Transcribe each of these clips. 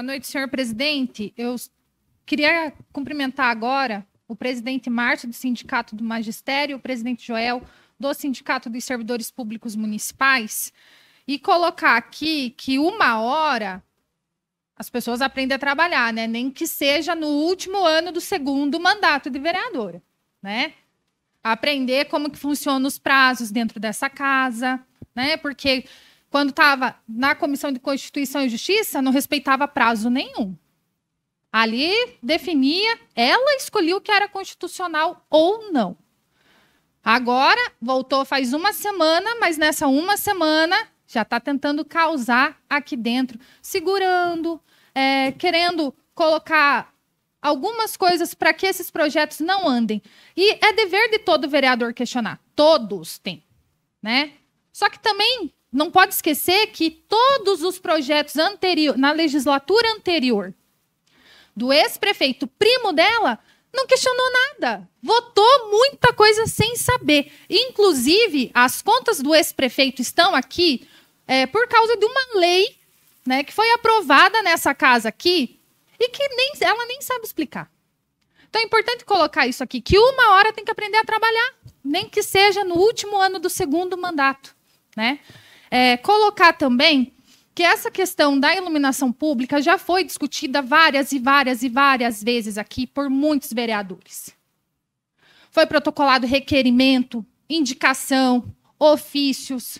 Boa noite, senhor presidente. Eu queria cumprimentar agora o presidente Márcio do Sindicato do Magistério, o presidente Joel do Sindicato dos Servidores Públicos Municipais e colocar aqui que uma hora as pessoas aprendem a trabalhar, né? Nem que seja no último ano do segundo mandato de vereadora, né? Aprender como que funcionam os prazos dentro dessa casa, né? Porque quando estava na Comissão de Constituição e Justiça, não respeitava prazo nenhum. Ali definia, ela escolhia o que era constitucional ou não. Agora, voltou faz uma semana, mas nessa uma semana já está tentando causar aqui dentro, segurando, é, querendo colocar algumas coisas para que esses projetos não andem. E é dever de todo vereador questionar. Todos têm, né? Só que também não pode esquecer que todos os projetos na legislatura anterior do ex-prefeito primo dela não questionou nada, votou muita coisa sem saber. Inclusive, as contas do ex-prefeito estão aqui é, por causa de uma lei né, que foi aprovada nessa casa aqui e que nem, ela nem sabe explicar. Então é importante colocar isso aqui, que uma hora tem que aprender a trabalhar, nem que seja no último ano do segundo mandato. Né? é, colocar também que essa questão da iluminação pública já foi discutida várias e várias e várias vezes aqui por muitos vereadores. Foi protocolado requerimento, indicação, ofícios.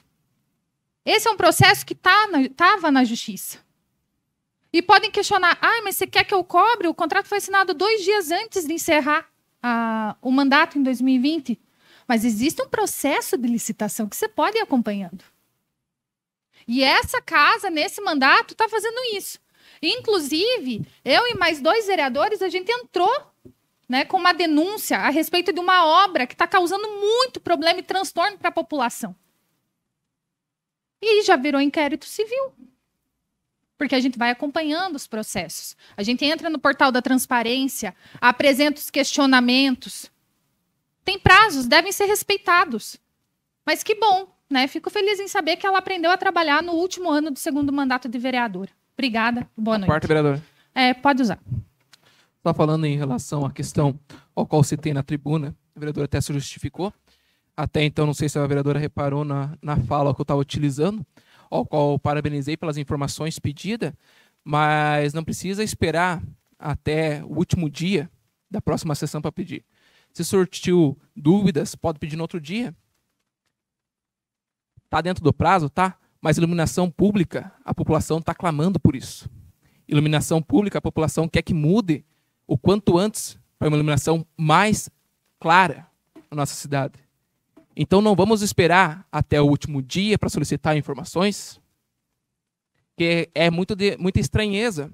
Esse é um processo que estava tá na, na justiça. E podem questionar: ah, mas você quer que eu cobre? O contrato foi assinado dois dias antes de encerrar a, o mandato em 2020. Mas existe um processo de licitação que você pode ir acompanhando. E essa casa, nesse mandato, está fazendo isso. Inclusive, eu e mais dois vereadores, a gente entrou né, com uma denúncia a respeito de uma obra que está causando muito problema e transtorno para a população. E já virou inquérito civil. Porque a gente vai acompanhando os processos. A gente entra no portal da transparência, apresenta os questionamentos. Tem prazos, devem ser respeitados. Mas que bom né? Fico feliz em saber que ela aprendeu a trabalhar no último ano do segundo mandato de vereadora. Obrigada, boa noite. Quarto vereadora. É, pode usar. Só falando em relação à questão ao qual se tem na tribuna, a vereadora até se justificou. Até então, não sei se a vereadora reparou na, na fala que eu estava utilizando, ao qual parabenizei pelas informações pedidas, mas não precisa esperar até o último dia da próxima sessão para pedir. Se surtiu dúvidas, pode pedir no outro dia. Está dentro do prazo? Tá. Mas iluminação pública, a população está clamando por isso. Iluminação pública, a população quer que mude o quanto antes para uma iluminação mais clara na nossa cidade. Então não vamos esperar até o último dia para solicitar informações, que é muito de, muita estranheza.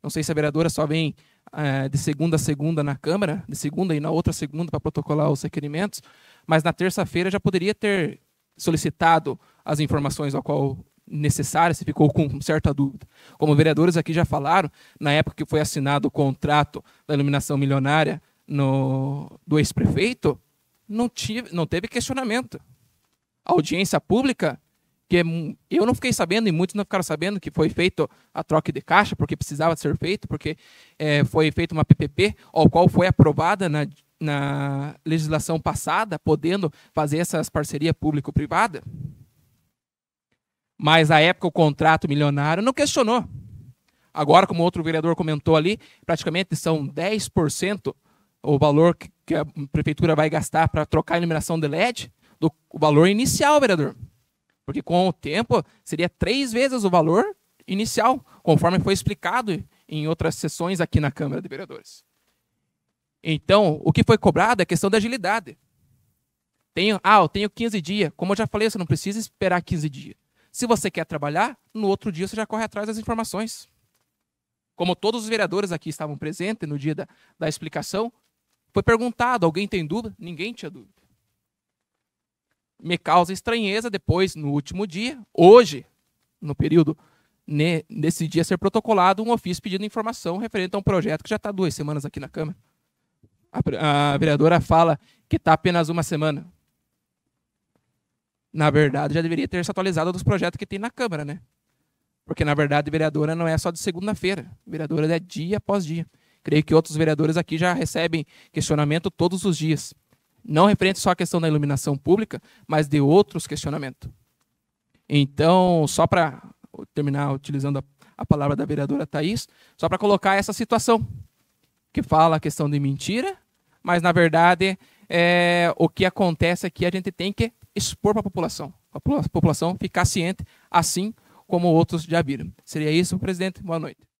Não sei se a vereadora só vem eh, de segunda a segunda na Câmara, de segunda e na outra segunda para protocolar os requerimentos, mas na terça-feira já poderia ter solicitado as informações ao qual necessária, se ficou com certa dúvida. Como vereadores aqui já falaram, na época que foi assinado o contrato da iluminação milionária no, do ex-prefeito, não, tive, não teve questionamento. A audiência pública, que é eu não fiquei sabendo e muitos não ficaram sabendo que foi feito a troca de caixa, porque precisava ser feito, porque é, foi feita uma PPP, ao qual foi aprovada na na legislação passada, podendo fazer essas parcerias público-privada. Mas a época o contrato milionário não questionou. Agora, como outro vereador comentou ali, praticamente são 10% o valor que a prefeitura vai gastar para trocar a iluminação de LED do valor inicial, vereador. Porque com o tempo seria três vezes o valor inicial, conforme foi explicado em outras sessões aqui na Câmara de Vereadores. Então, o que foi cobrado é questão da agilidade. Tenho, ah, eu tenho 15 dias. Como eu já falei, você não precisa esperar 15 dias. Se você quer trabalhar, no outro dia você já corre atrás das informações. Como todos os vereadores aqui estavam presentes no dia da, da explicação, foi perguntado: alguém tem dúvida? Ninguém tinha dúvida. Me causa estranheza depois, no último dia, hoje, no período, ne, nesse dia ser protocolado, um ofício pedindo informação referente a um projeto que já está duas semanas aqui na Câmara a, a vereadora fala que está apenas uma semana. Na verdade, já deveria ter se atualizado dos projetos que tem na Câmara, né? Porque, na verdade, vereadora não é só de segunda-feira. Vereadora é dia após dia. Creio que outros vereadores aqui já recebem questionamento todos os dias. Não referente só à questão da iluminação pública, mas de outros questionamentos. Então, só para terminar utilizando a, a, palavra da vereadora Thais, só para colocar essa situação, que fala a questão de mentira mas na verdade é, o que acontece é que a gente tem que expor para a população, a população ficar ciente, assim como outros já viram. Seria isso, presidente. Boa noite.